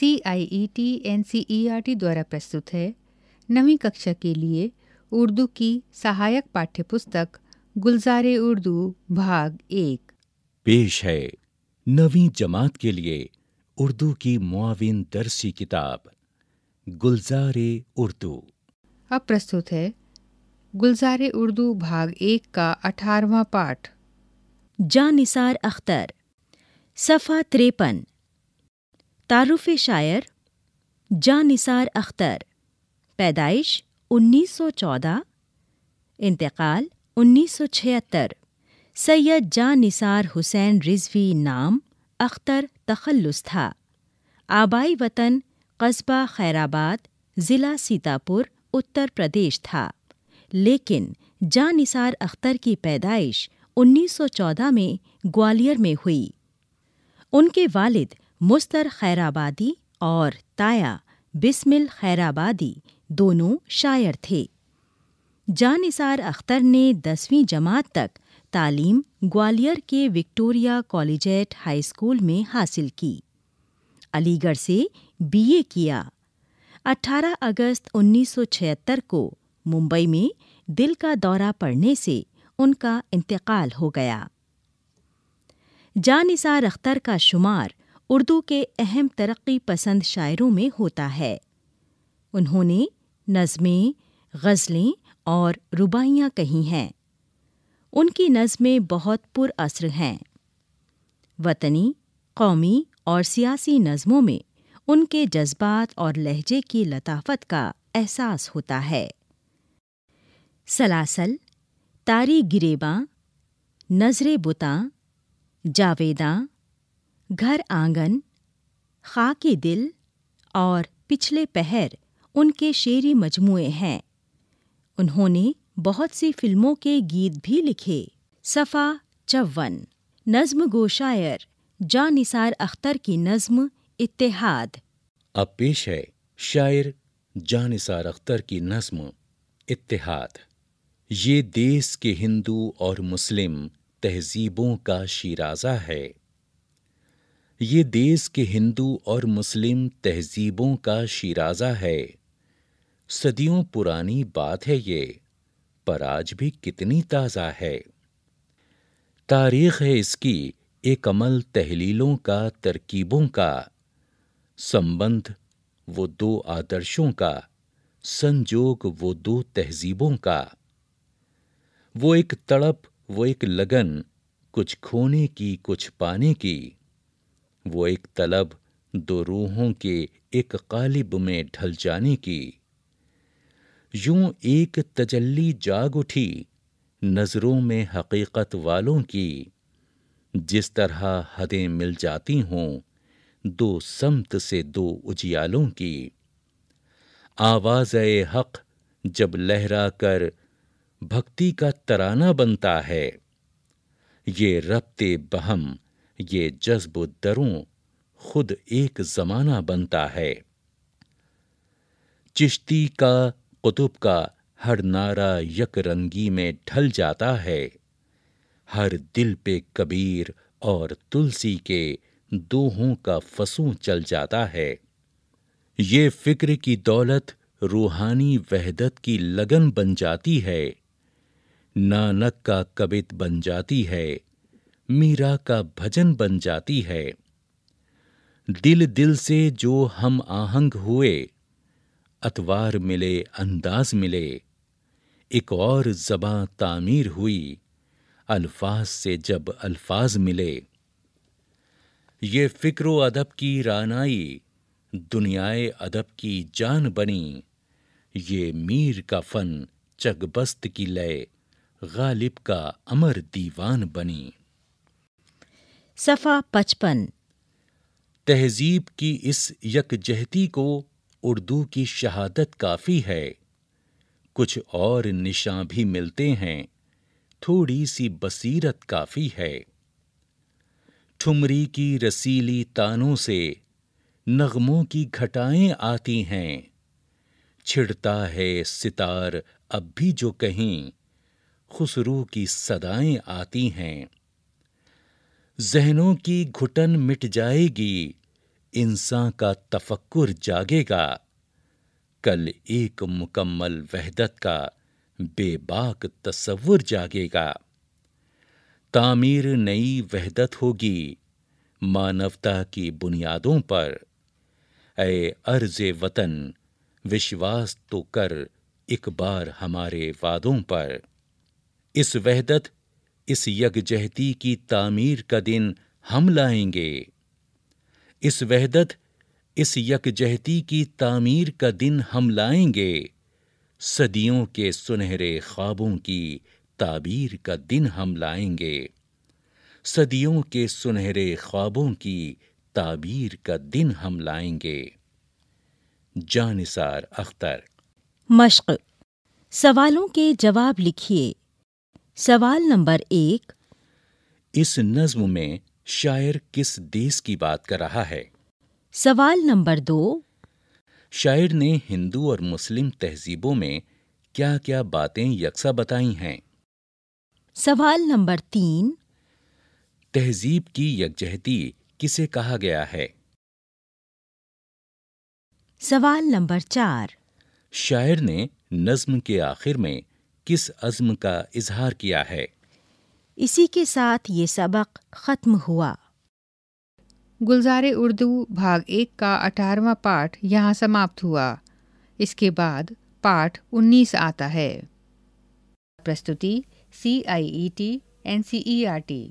C I E T E R T دوارا پرست نوشا کے لیے اردو کی سہایت پاٹیہ پستک گلزار اردو بھاگ ایک پیش ہے نو جماعت کے لیے اردو کی معاون درسی کتاب گلزار اردو اب پرست ہے گلزار اردو بھاگ ایک کا اٹھارواں پاٹھ جا نثار اختر سفا تریپن تعارف شاعر جا نثار اختر پیدائش انیس سو چودہ انتقال انیس سو چھہتر سید جا نثار حسین رضوی نام اختر تخلص تھا آبائی وطن قصبہ خیرآباد ضلع سیتاپور اتر پردیش تھا لیکن جا نثار اختر کی پیدائش انیس سو چودہ میں گوالر میں ہوئی ان کے والد مستر آبادی اور تایا بسمل آبادی دونوں شاعر تھے جانثار اختر نے دسویں جماعت تک تعلیم گوالیر کے وکٹوریا کالجیٹ ہائی اسکول میں حاصل کی علی گڑھ سے بی اے کیا اٹھارہ اگست انیس سو چھہتر کو ممبئی میں دل کا دورہ پڑنے سے ان کا انتقال ہو گیا جانثار اختر کا شمار اردو کے اہم ترقی پسند شاعروں میں ہوتا ہے انہوں نے نظمیں غزلیں اور ربائیاں کہی ہیں ان کی نظمیں بہت پر اثر ہیں وطنی قومی اور سیاسی نظموں میں ان کے جذبات اور لہجے کی لطافت کا احساس ہوتا ہے سلاسل تاری گریباں نظر بتاں جاویداں گھر آنگن خاک دل اور پچھلے پہر ان کے شعری مجموعے ہیں انہوں نے بہت سی فلموں کے گیت بھی لکھے صفا چون نظم گو شاعر جا نثار اختر کی نظم اتحاد اب پیش ہے شاعر جا نثار اختر کی نظم اتحاد یہ دیس کے ہندو اور مسلم تہذیبوں کا شیرازہ ہے یہ دیس کے ہندو اور مسلم تہذیبوں کا شیرازہ ہے صدیوں پرانی بات ہے یہ پر آج بھی کتنی تازہ ہے تاریخ ہے اس کی ایک عمل تحلیلوں کا ترکیبوں کا سمبند وہ دو آدرشوں کا سنجوگ وہ دو تہذیبوں کا وہ ایک تڑپ وہ ایک لگن کچھ کھونے کی کچھ پانے کی وہ ایک طلب دو روحوں کے ایک قالب میں ڈھل جانے کی یوں ایک تجلی جاگ اٹھی نظروں میں حقیقت والوں کی جس طرح حدیں مل جاتی ہوں دو سمت سے دو اجیالوں کی آواز اے حق جب لہرا کر بھکتی کا ترانہ بنتا ہے یہ ربط بہم یہ جذب و دروں خود ایک زمانہ بنتا ہے چشتی کا قطب کا ہر نارا یک رنگی میں ڈھل جاتا ہے ہر دل پہ کبیر اور تلسی کے دوہوں کا فسوں چل جاتا ہے یہ فکر کی دولت روحانی وحدت کی لگن بن جاتی ہے نانک کا کبت بن جاتی ہے میرا کا بھجن بن جاتی ہے دل دل سے جو ہم آہنگ ہوئے اتوار ملے انداز ملے ایک اور زباں تعمیر ہوئی الفاظ سے جب الفاظ ملے یہ فکر و ادب کی رانائی دنیائے ادب کی جان بنی یہ میر کا فن چگبست کی لئے غالب کا امر دیوان بنی صفا پچپن تہذیب کی اس یکجہتی کو اردو کی شہادت کافی ہے کچھ اور نشاں بھی ملتے ہیں تھوڑی سی بصیرت کافی ہے ٹھمری کی رسیلی تانوں سے نغموں کی گھٹائیں آتی ہیں چھڑتا ہے ستار اب بھی جو کہیں خسرو کی صدائیں آتی ہیں ذہنوں کی گھٹن مٹ جائے گی انسان کا تفکر جاگے گا کل ایک مکمل وحدت کا بے باک تصور جاگے گا تعمیر نئی وحدت ہوگی مانوتا کی بنیادوں پر اے عرض وطن وشواس تو کر ایک بار ہمارے وعدوں پر اس وحدت اس یکجہتی کی تعمیر کا دن ہم لائیں گے اس وحدت اس یکجہتی کی تعمیر کا دن ہم لائیں گے صدیوں کے سنہرے خوابوں کی تعبیر کا دن ہم لائیں گے صدیوں کے سنہرے خوابوں کی تعبیر کا دن ہم لائیں گے جانثار اختر مشق سوالوں کے جواب لکھیے سوال نمبر ایک اس نظم میں شاعر کس دیس کی بات کر رہا ہے سوال نمبر دو شاعر نے ہندو اور مسلم تہذیبوں میں کیا کیا باتیں یکساں بتائی ہیں سوال نمبر تین تہذیب کی یکجہتی کسے کہا گیا ہے سوال نمبر چار شاعر نے نظم کے آخر میں کس عزم کا اظہار کیا ہے اسی کے ساتھ یہ سبق ختم ہوا گلزار اردو بھاگ ایک کا اٹھارہواں پاٹھ یہاں سماپت ہوا اس کے بعد پاٹھ انیس آتا ہے C I E T N C E R T